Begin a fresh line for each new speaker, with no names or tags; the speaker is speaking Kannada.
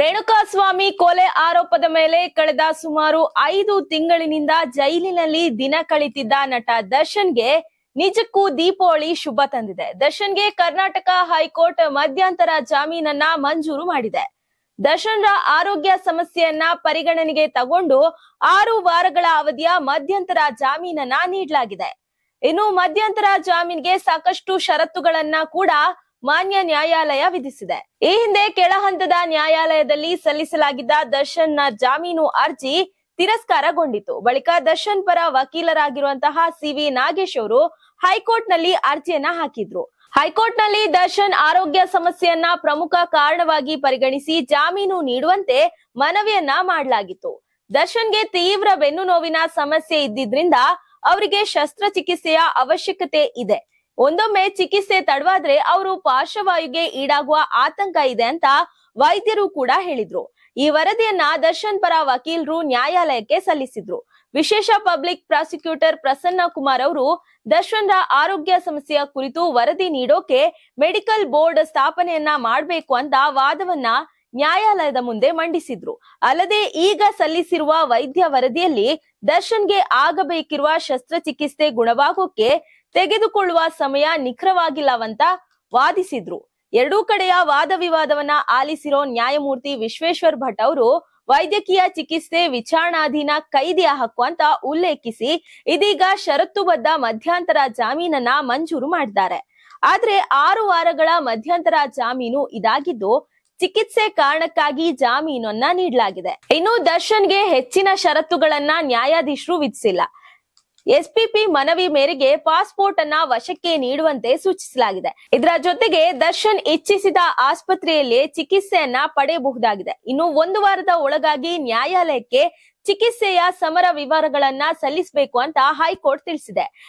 ರೇಣುಕಾಸ್ವಾಮಿ ಕೊಲೆ ಆರೋಪದ ಮೇಲೆ ಕಳೆದ ಸುಮಾರು ಐದು ತಿಂಗಳಿನಿಂದ ಜೈಲಿನಲ್ಲಿ ದಿನ ಕಳಿತಿದ್ದ ನಟ ದರ್ಶನ್ಗೆ ನಿಜಕ್ಕೂ ದೀಪಾವಳಿ ಶುಭ ತಂದಿದೆ ದರ್ಶನ್ಗೆ ಕರ್ನಾಟಕ ಹೈಕೋರ್ಟ್ ಮಧ್ಯಂತರ ಜಾಮೀನನ್ನ ಮಂಜೂರು ಮಾಡಿದೆ ದರ್ಶನ್ರ ಆರೋಗ್ಯ ಸಮಸ್ಯೆಯನ್ನ ಪರಿಗಣನೆಗೆ ತಗೊಂಡು ಆರು ವಾರಗಳ ಅವಧಿಯ ಮಧ್ಯಂತರ ಜಾಮೀನನ್ನ ನೀಡಲಾಗಿದೆ ಇನ್ನು ಮಧ್ಯಂತರ ಜಾಮೀನ್ಗೆ ಸಾಕಷ್ಟು ಷರತ್ತುಗಳನ್ನ ಕೂಡ ಮಾನ್ಯ ನ್ಯಾಯಾಲಯ ವಿಧಿಸಿದೆ ಈ ಹಿಂದೆ ಕೆಳ ಹಂತದ ನ್ಯಾಯಾಲಯದಲ್ಲಿ ಸಲ್ಲಿಸಲಾಗಿದ್ದ ನ ಜಾಮೀನು ಅರ್ಜಿ ತಿರಸ್ಕಾರಗೊಂಡಿತು ಬಳಿಕ ದರ್ಶನ್ ಪರ ವಕೀಲರಾಗಿರುವಂತಹ ಸಿವಿ ನಾಗೇಶ್ ಅವರು ಹೈಕೋರ್ಟ್ ನಲ್ಲಿ ಅರ್ಜಿಯನ್ನ ಹಾಕಿದ್ರು ಹೈಕೋರ್ಟ್ ನಲ್ಲಿ ದರ್ಶನ್ ಆರೋಗ್ಯ ಸಮಸ್ಯೆಯನ್ನ ಪ್ರಮುಖ ಕಾರಣವಾಗಿ ಪರಿಗಣಿಸಿ ಜಾಮೀನು ನೀಡುವಂತೆ ಮನವಿಯನ್ನ ಮಾಡಲಾಗಿತ್ತು ದರ್ಶನ್ಗೆ ತೀವ್ರ ಬೆನ್ನು ನೋವಿನ ಸಮಸ್ಯೆ ಇದ್ದಿದ್ರಿಂದ ಅವರಿಗೆ ಶಸ್ತ್ರಚಿಕಿತ್ಸೆಯ ಅವಶ್ಯಕತೆ ಇದೆ ಒಂದೊಮ್ಮೆ ಚಿಕಿತ್ಸೆ ತಡವಾದ್ರೆ ಅವರು ಪಾರ್ಶ್ವವಾಯುಗೆ ಈಡಾಗುವ ಆತಂಕ ಇದೆ ಅಂತ ವೈದ್ಯರು ಕೂಡ ಹೇಳಿದ್ರು ಈ ವರದಿಯನ್ನ ದರ್ಶನ್ ಪರ ವಕೀಲರು ನ್ಯಾಯಾಲಯಕ್ಕೆ ಸಲ್ಲಿಸಿದ್ರು ವಿಶೇಷ ಪಬ್ಲಿಕ್ ಪ್ರಾಸಿಕ್ಯೂಟರ್ ಪ್ರಸನ್ನ ಕುಮಾರ್ ಅವರು ದರ್ಶನ್ರ ಆರೋಗ್ಯ ಸಮಸ್ಯೆಯ ಕುರಿತು ವರದಿ ನೀಡೋಕೆ ಮೆಡಿಕಲ್ ಬೋರ್ಡ್ ಸ್ಥಾಪನೆಯನ್ನ ಮಾಡಬೇಕು ಅಂತ ವಾದವನ್ನ ನ್ಯಾಯಾಲಯದ ಮುಂದೆ ಮಂಡಿಸಿದ್ರು ಅಲ್ಲದೆ ಈಗ ಸಲ್ಲಿಸಿರುವ ವೈದ್ಯ ವರದಿಯಲ್ಲಿ ದರ್ಶನ್ಗೆ ಆಗಬೇಕಿರುವ ಶಸ್ತ್ರಚಿಕಿತ್ಸೆ ಗುಣವಾಗೋಕೆ ತೆಗೆದುಕೊಳ್ಳುವ ಸಮಯ ನಿಖರವಾಗಿಲ್ಲವಂತ ವಾದಿಸಿದ್ರು ಎರಡೂ ಕಡೆಯ ವಾದ ವಿವಾದವನ್ನ ಆಲಿಸಿರೋ ನ್ಯಾಯಮೂರ್ತಿ ವಿಶ್ವೇಶ್ವರ್ ಭಟ್ ಅವರು ವೈದ್ಯಕೀಯ ಚಿಕಿತ್ಸೆ ವಿಚಾರಣಾಧೀನ ಕೈದಿಯ ಹಕ್ಕು ಅಂತ ಉಲ್ಲೇಖಿಸಿ ಇದೀಗ ಷರತ್ತುಬದ್ಧ ಮಧ್ಯಂತರ ಜಾಮೀನನ್ನ ಮಂಜೂರು ಮಾಡಿದ್ದಾರೆ ಆದ್ರೆ ಆರು ವಾರಗಳ ಮಧ್ಯಂತರ ಜಾಮೀನು ಇದಾಗಿದ್ದು ಚಿಕಿತ್ಸೆ ಕಾರಣಕ್ಕಾಗಿ ಜಾಮೀನನ್ನ ನೀಡಲಾಗಿದೆ ಇನ್ನು ದರ್ಶನ್ಗೆ ಹೆಚ್ಚಿನ ಷರತ್ತುಗಳನ್ನ ನ್ಯಾಯಾಧೀಶರು ವಿಧಿಸಿಲ್ಲ ಎಸ್ಪಿಪಿ ಮನವಿ ಮೇರೆಗೆ ಪಾಸ್ಪೋರ್ಟ್ ಅನ್ನ ವಶಕ್ಕೆ ನೀಡುವಂತೆ ಸೂಚಿಸಲಾಗಿದೆ ಇದರ ಜೊತೆಗೆ ದರ್ಶನ್ ಇಚ್ಛಿಸಿದ ಆಸ್ಪತ್ರೆಯಲ್ಲಿ ಚಿಕಿತ್ಸೆಯನ್ನ ಪಡೆಯಬಹುದಾಗಿದೆ ಇನ್ನು ಒಂದು ವಾರದ ಒಳಗಾಗಿ ನ್ಯಾಯಾಲಯಕ್ಕೆ ಚಿಕಿತ್ಸೆಯ ಸಮರ ವಿವರಗಳನ್ನ ಸಲ್ಲಿಸಬೇಕು ಅಂತ ಹೈಕೋರ್ಟ್ ತಿಳಿಸಿದೆ